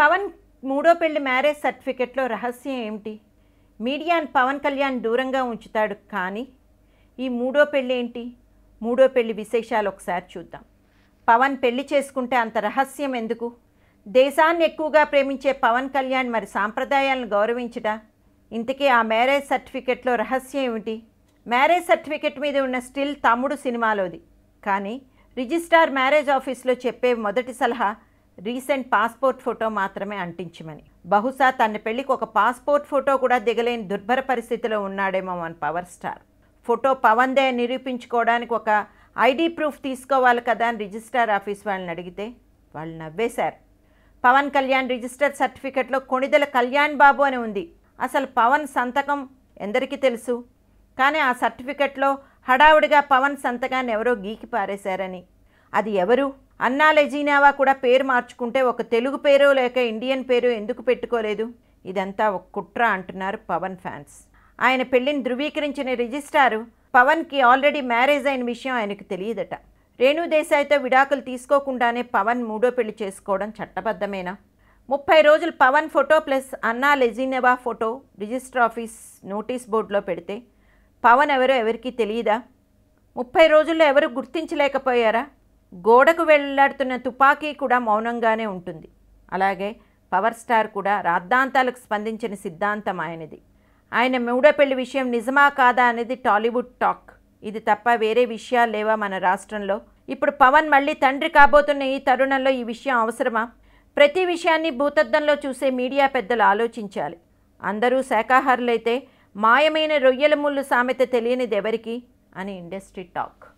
పవన్ మూడో పెళ్లి మ్యారేజ్ సర్టిఫికెట్లో రహస్యం ఏమిటి మీడియాను పవన్ కళ్యాణ్ దూరంగా ఉంచుతాడు కానీ ఈ మూడో పెళ్ళి ఏంటి మూడో పెళ్లి విశేషాలు ఒకసారి చూద్దాం పవన్ పెళ్లి చేసుకుంటే అంత రహస్యం ఎందుకు దేశాన్ని ఎక్కువగా ప్రేమించే పవన్ కళ్యాణ్ మరి సాంప్రదాయాలను గౌరవించట ఇంతకీ ఆ మ్యారేజ్ సర్టిఫికెట్లో రహస్యం ఏమిటి మ్యారేజ్ సర్టిఫికెట్ మీద ఉన్న స్టిల్ తమ్ముడు సినిమాలోది కానీ రిజిస్ట్రార్ మ్యారేజ్ ఆఫీస్లో చెప్పే మొదటి సలహా రీసెంట్ పాస్పోర్ట్ ఫోటో మాత్రమే అంటించమని బహుశా తన పెళ్లికి ఒక పాస్పోర్ట్ ఫోటో కూడా దిగలేని దుర్భర పరిస్థితిలో ఉన్నాడేమో మన పవర్ స్టార్ ఫోటో పవన్దే నిరూపించుకోవడానికి ఒక ఐడి ప్రూఫ్ తీసుకోవాలి కదా అని రిజిస్ట్రార్ ఆఫీస్ వాళ్ళని అడిగితే వాళ్ళు నవ్వేశారు పవన్ కళ్యాణ్ రిజిస్టర్ సర్టిఫికెట్లో కొణిదల కళ్యాణ్ బాబు అని ఉంది అసలు పవన్ సంతకం ఎందరికీ తెలుసు కానీ ఆ సర్టిఫికెట్లో హడావుడిగా పవన్ సంతకాన్ని ఎవరో గీకి పారేశారని అది ఎవరు అన్నా లెజీనావా కూడా పేరు మార్చుకుంటే ఒక తెలుగు పేరు లేక ఇండియన్ పేరు ఎందుకు పెట్టుకోలేదు ఇదంతా ఒక కుట్ర అంటున్నారు పవన్ ఫ్యాన్స్ ఆయన పెళ్లిని ధృవీకరించిన రిజిస్ట్రారు పవన్కి ఆల్రెడీ మ్యారేజ్ అయిన విషయం ఆయనకు తెలియదట రేణు దేశాయ్తో విడాకులు తీసుకోకుండానే పవన్ మూడో పెళ్లి చేసుకోవడం చట్టబద్ధమేనా ముప్పై రోజులు Pawan photo plus Anna Lezhneva photo register office notice బోర్డులో పెడితే పవన్ ఎవరో ఎవరికీ తెలియదా ముప్పై రోజుల్లో ఎవరు గుర్తించలేకపోయారా గోడకు వెళ్లాడుతున్న తుపాకీ కూడా మౌనంగానే ఉంటుంది అలాగే పవర్ స్టార్ కూడా రాద్ధాంతాలకు స్పందించిన సిద్ధాంతం ఆయనది ఆయన మూడపెళ్లి విషయం నిజమా కాదా అనేది టాలీవుడ్ టాక్ ఇది తప్ప వేరే విషయాలు లేవా మన రాష్ట్రంలో ఇప్పుడు పవన్ మళ్ళీ తండ్రి కాబోతున్న ఈ తరుణంలో ఈ విషయం అవసరమా ప్రతి విషయాన్ని భూతద్దంలో చూసే మీడియా పెద్దలు ఆలోచించాలి అందరూ శాఖాహారులైతే మాయమైన రొయ్యల ముళ్ళు సామెత తెలియనిది ఎవరికి అని ఇండస్ట్రీ టాక్